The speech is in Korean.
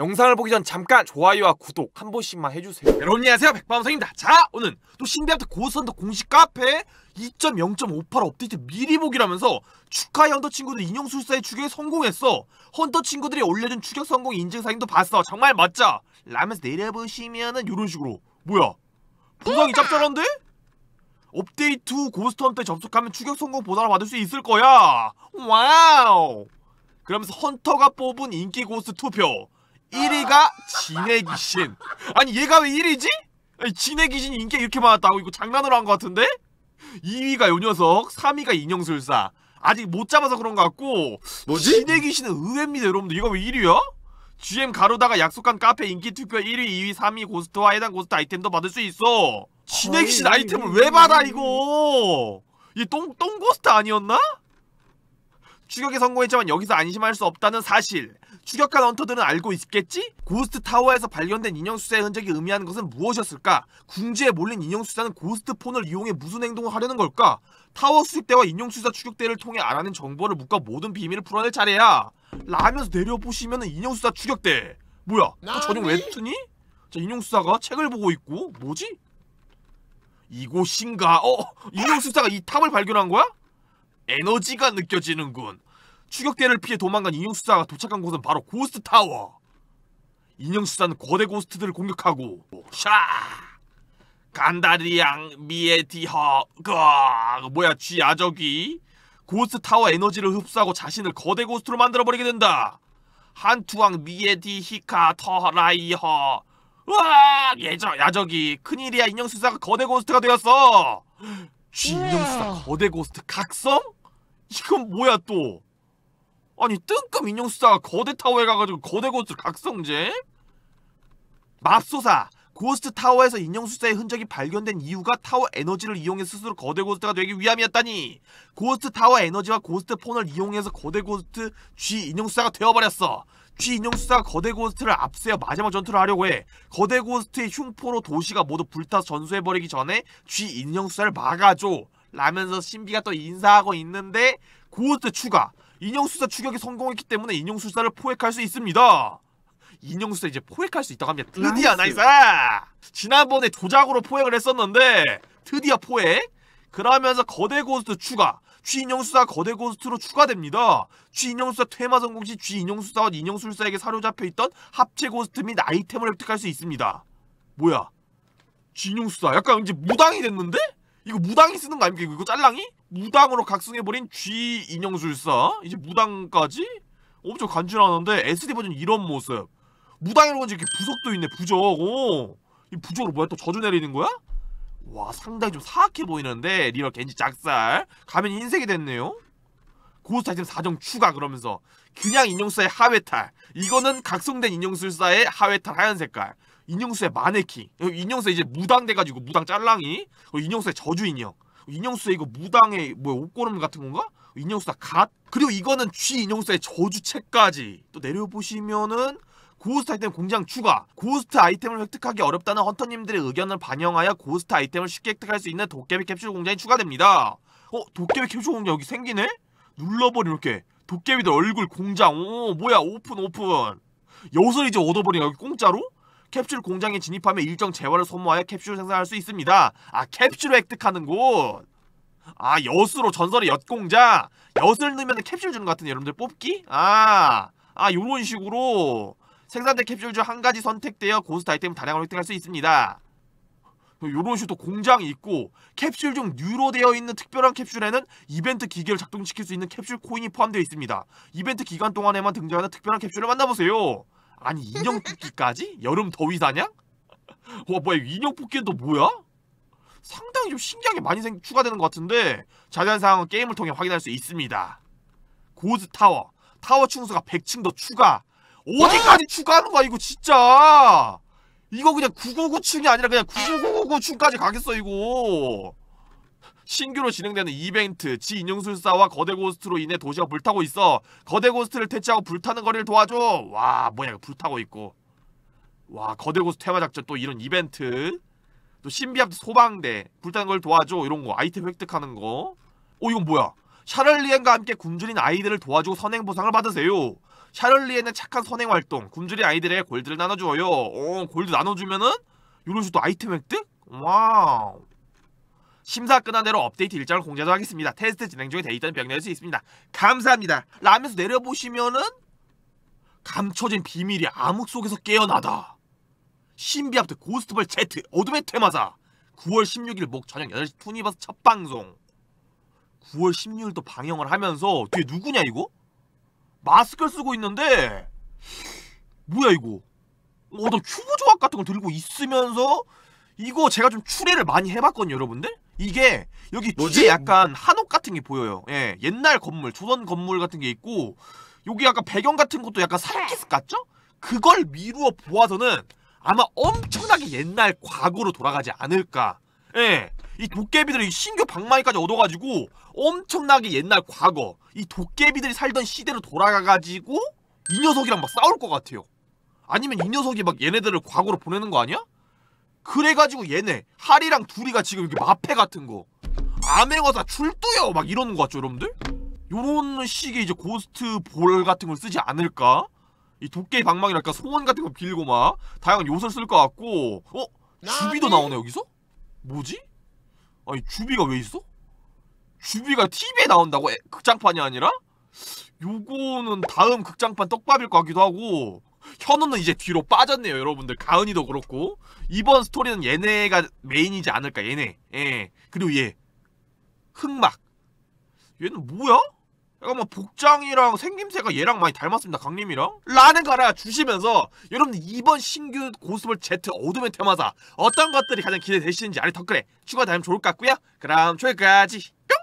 영상을 보기 전 잠깐 좋아요와 구독 한 번씩만 해주세요 여러분 안녕하세요 백범성입니다 자 오늘 또신비한테 고스턴더 공식 카페 2.0.58 업데이트 미리 보기라면서 축하해 헌터 친구들 인형 술사의 추격에 성공했어 헌터 친구들이 올려준 추격 성공 인증 사진도 봤어 정말 멋져 라면서 내려보시면은 요런 식으로 뭐야 부상이 짭짤한데? 업데이트 후 고스트 헌터에 접속하면 추격 성공 보상을 받을 수 있을 거야 와우 그러면서 헌터가 뽑은 인기 고스트 투표 1위가 진해 귀신. 아니 얘가 왜 1위지? 아니 진해 귀신 인기 이렇게 많았다고 이거 장난으로 한 것 같은데? 2위가 요 녀석, 3위가 인형술사. 아직 못 잡아서 그런 것 같고 뭐지? 진해 귀신은 의외입니다 여러분들. 이거 왜 1위야? GM 가로다가 약속한 카페 인기 투표 1위, 2위, 3위 고스트와 해당 고스트 아이템도 받을 수 있어. 진해 귀신 아이템을 왜 받아 이거? 이똥 똥고스트 아니었나? 추격에 성공했지만 여기서 안심할 수 없다는 사실. 추격한 헌터들은 알고 있겠지? 고스트 타워에서 발견된 인형 수사의 흔적이 의미하는 것은 무엇이었을까? 궁지에 몰린 인형 수사는 고스트 폰을 이용해 무슨 행동을 하려는 걸까? 타워 수색대와인형 수사 추격대를 통해 알아낸 정보를 묶어 모든 비밀을 풀어낼 차례야. 라면서 내려보시면 인형 수사 추격대. 뭐야? 저녁 용 웹툰이? 자, 인형 수사가 책을 보고 있고 뭐지? 이곳인가? 어? 어 인형 수사가 이 탑을 발견한 거야? 에너지가 느껴지는군. 추격대를 피해 도망간 인형수사가 도착한 곳은 바로 고스트타워 인형수사는 거대 고스트들을 공격하고 샤간다리앙 미에디허 그 뭐야 쥐야저기 고스트타워 에너지를 흡수하고 자신을 거대 고스트로 만들어버리게 된다 한투왕 미에디 히카 터라이허 으아 예저 야저기 큰일이야 인형수사가 거대 고스트가 되었어 쥐 인형수사 거대 고스트 각성? 이건 뭐야 또 아니 뜬금 인형수사가 거대 타워에 가가지고 거대 고스트 각성제? 맙소사 고스트 타워에서 인형수사의 흔적이 발견된 이유가 타워 에너지를 이용해 스스로 거대 고스트가 되기 위함이었다니 고스트 타워 에너지와 고스트 폰을 이용해서 거대 고스트 쥐 인형수사가 되어버렸어 쥐 인형수사가 거대 고스트를 앞세워 마지막 전투를 하려고 해 거대 고스트의 흉포로 도시가 모두 불타서 전수해버리기 전에 쥐 인형수사를 막아줘 라면서 신비가 또 인사하고 있는데 고스트 추가 인형수사 추격이 성공했기 때문에 인형수사를 포획할 수 있습니다. 인형수사 이제 포획할 수 있다고 합니다. 드디어 나이스! 지난번에 조작으로 포획을 했었는데 드디어 포획? 그러면서 거대 고스트 추가 쥐인형수사 거대 고스트로 추가됩니다. 쥐인형수사 퇴마 성공 시 쥐인형수사와 인형술사에게 사로잡혀있던 합체 고스트 및 아이템을 획득할 수 있습니다. 뭐야? 쥐인형수사 약간 이제 무당이 됐는데? 이거 무당이 쓰는 거 아닙니까? 이거 짤랑이? 무당으로 각성해버린 쥐 인형술사 이제 무당까지? 엄청 간지나는데 SD 버전 이런 모습 무당이라고 이제 이렇게 부석도 있네 부적 오. 이 부적으로 뭐야 또 저주 내리는 거야? 와 상당히 좀 사악해 보이는데 리얼 겐지 작살 가면 인색이 됐네요 고스타 지금 4정 추가 그러면서 그냥 인형술사의 하회탈 이거는 각성된 인형술사의 하회탈 하얀 색깔 인형술사의 마네킹 인형술사 이제 무당 돼가지고 무당 짤랑이 인형술사의 저주 인형 인형수의 이거 무당의 뭐 옷고름 같은 건가? 인형수다 갓? 그리고 이거는 쥐 인형수의 저주책까지 또 내려보시면은 고스트 아이템 공장 추가 고스트 아이템을 획득하기 어렵다는 헌터님들의 의견을 반영하여 고스트 아이템을 쉽게 획득할 수 있는 도깨비 캡슐 공장이 추가됩니다 어? 도깨비 캡슐 공장 여기 생기네? 눌러버리면 이렇게 도깨비들 얼굴 공장 오 뭐야 오픈 오픈 여기서 이제 얻어버리면 여기 공짜로? 캡슐 공장에 진입하면 일정 재화를 소모하여 캡슐을 생산할 수 있습니다. 아 캡슐을 획득하는 곳. 아 여수로 전설의 엿공장. 엿을 넣으면 캡슐 주는 것 같은 여러분들 뽑기? 아, 아 요런 식으로 생산된 캡슐 중 한 가지 선택되어 고스트 아이템 다량으 획득할 수 있습니다. 요런 식으로 공장이 있고 캡슐 중 뉴로 되어 있는 특별한 캡슐에는 이벤트 기계를 작동시킬 수 있는 캡슐 코인이 포함되어 있습니다. 이벤트 기간 동안에만 등장하는 특별한 캡슐을 만나보세요. 아니 인형 뽑기까지? 여름 더위 사냥? 와 뭐야 인형 뽑기는 또 뭐야? 상당히 좀 신기하게 많이 생, 추가되는 것 같은데 자세한 사항은 게임을 통해 확인할 수 있습니다 고즈 타워 타워 충수가 100층 더 추가 어디까지 추가하는 거야 이거 진짜 이거 그냥 999층이 아니라 그냥 99999층까지 가겠어 이거 신규로 진행되는 이벤트 지인용술사와 거대 고스트로 인해 도시가 불타고 있어 거대 고스트를 퇴치하고 불타는 거리를 도와줘 와뭐냐 불타고 있고 와 거대 고스트 테마작전 또 이런 이벤트 또 신비합 소방대 불타는 걸 도와줘 이런 거 아이템 획득하는 거오 이건 뭐야 샤를리엔과 함께 굶주린 아이들을 도와주고 선행 보상을 받으세요 샤를리엔은 착한 선행 활동 굶주린 아이들의 골드를 나눠주어요 어 골드 나눠주면은 이런 식으로 아이템 획득? 와우 심사 끝난 대로 업데이트 일정을 공개도 하록 하겠습니다. 테스트 진행 중에 데이터는 변경될 수 있습니다. 감사합니다. 라면서 내려보시면은 감춰진 비밀이 암흑 속에서 깨어나다. 신비합트 고스트볼 Z 어둠의 테마사 9월 16일 목 저녁 8시 투니버스 첫 방송 9월 16일도 방영을 하면서 뒤에 누구냐 이거? 마스크를 쓰고 있는데 뭐야 이거 어떤 큐브 조각 같은 걸 들고 있으면서 이거 제가 좀 추리를 많이 해봤거든요 여러분들 이게 여기 뭐지? 약간 한옥 같은 게 보여요. 예, 옛날 건물, 조선 건물 같은 게 있고 여기 약간 배경 같은 것도 약간 살기스 같죠? 그걸 미루어 보아서는 아마 엄청나게 옛날 과거로 돌아가지 않을까. 예. 이 도깨비들이 신규 방망이까지 얻어가지고 엄청나게 옛날 과거 이 도깨비들이 살던 시대로 돌아가가지고 이 녀석이랑 막 싸울 것 같아요. 아니면 이 녀석이 막 얘네들을 과거로 보내는 거 아니야? 그래가지고 얘네 하리랑 둘이가 지금 이렇게 마패 같은 거 암행어사 출두여막 이러는 것 같죠 여러분들? 요런 식의 이제 고스트 볼 같은 걸 쓰지 않을까? 이 도깨비 방망이랄까 소원 같은 거 빌고 막 다양한 요소를 쓸 것 같고 어? 주비도 나오네 여기서? 뭐지? 아니 주비가 왜 있어? 주비가 TV에 나온다고? 에, 극장판이 아니라? 요거는 다음 극장판 떡밥일 것 같기도 하고 현우는 이제 뒤로 빠졌네요 여러분들 가은이도 그렇고 이번 스토리는 얘네가 메인이지 않을까 얘네 예 그리고 얘 흑막 얘는 뭐야? 약간 막 복장이랑 생김새가 얘랑 많이 닮았습니다 강림이랑 라는 가라 주시면서 여러분들 이번 신규 고스볼 제트 어둠의 테마사 어떤 것들이 가장 기대되시는지 아래 댓글에 추가 달면 좋을 것 같고요 그럼 저기까지 뿅!